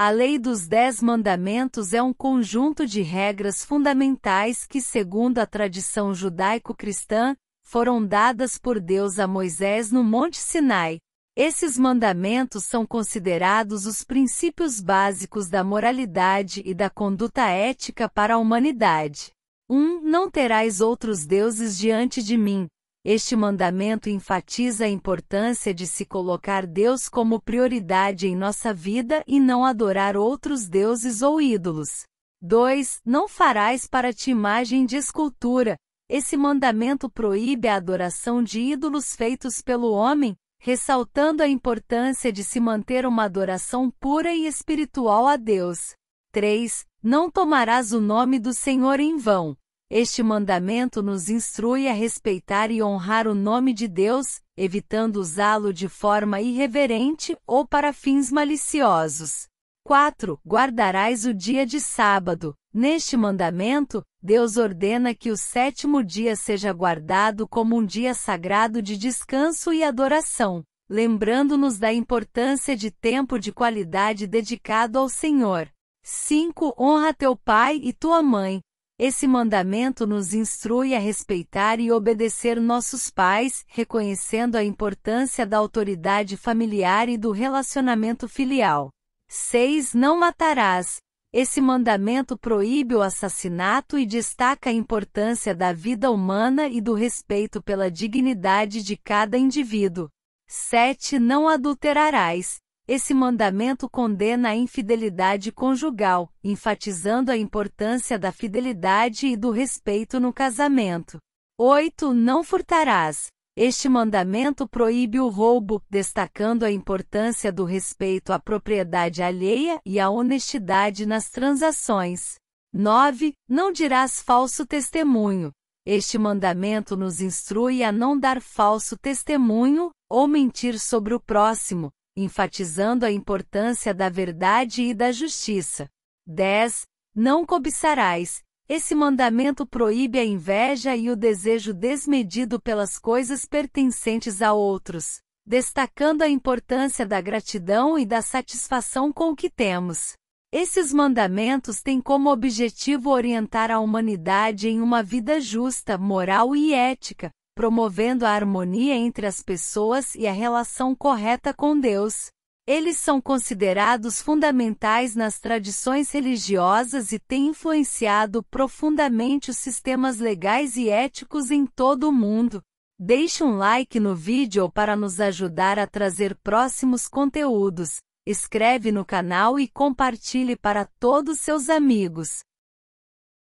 A Lei dos Dez Mandamentos é um conjunto de regras fundamentais que, segundo a tradição judaico-cristã, foram dadas por Deus a Moisés no Monte Sinai. Esses mandamentos são considerados os princípios básicos da moralidade e da conduta ética para a humanidade. 1. Um, não terás outros deuses diante de mim. Este mandamento enfatiza a importância de se colocar Deus como prioridade em nossa vida e não adorar outros deuses ou ídolos. 2. Não farás para ti imagem de escultura. Esse mandamento proíbe a adoração de ídolos feitos pelo homem, ressaltando a importância de se manter uma adoração pura e espiritual a Deus. 3. Não tomarás o nome do Senhor em vão. Este mandamento nos instrui a respeitar e honrar o nome de Deus, evitando usá-lo de forma irreverente ou para fins maliciosos. 4. Guardarás o dia de sábado. Neste mandamento, Deus ordena que o sétimo dia seja guardado como um dia sagrado de descanso e adoração, lembrando-nos da importância de tempo de qualidade dedicado ao Senhor. 5. Honra teu pai e tua mãe. Esse mandamento nos instrui a respeitar e obedecer nossos pais, reconhecendo a importância da autoridade familiar e do relacionamento filial. 6. Não matarás. Esse mandamento proíbe o assassinato e destaca a importância da vida humana e do respeito pela dignidade de cada indivíduo. 7. Não adulterarás. Esse mandamento condena a infidelidade conjugal, enfatizando a importância da fidelidade e do respeito no casamento. 8. Não furtarás. Este mandamento proíbe o roubo, destacando a importância do respeito à propriedade alheia e à honestidade nas transações. 9. Não dirás falso testemunho. Este mandamento nos instrui a não dar falso testemunho ou mentir sobre o próximo, enfatizando a importância da verdade e da justiça. 10. Não cobiçarás. Esse mandamento proíbe a inveja e o desejo desmedido pelas coisas pertencentes a outros, destacando a importância da gratidão e da satisfação com o que temos. Esses mandamentos têm como objetivo orientar a humanidade em uma vida justa, moral e ética, promovendo a harmonia entre as pessoas e a relação correta com Deus. Eles são considerados fundamentais nas tradições religiosas e têm influenciado profundamente os sistemas legais e éticos em todo o mundo. Deixe um like no vídeo para nos ajudar a trazer próximos conteúdos, escreve no canal e compartilhe para todos seus amigos.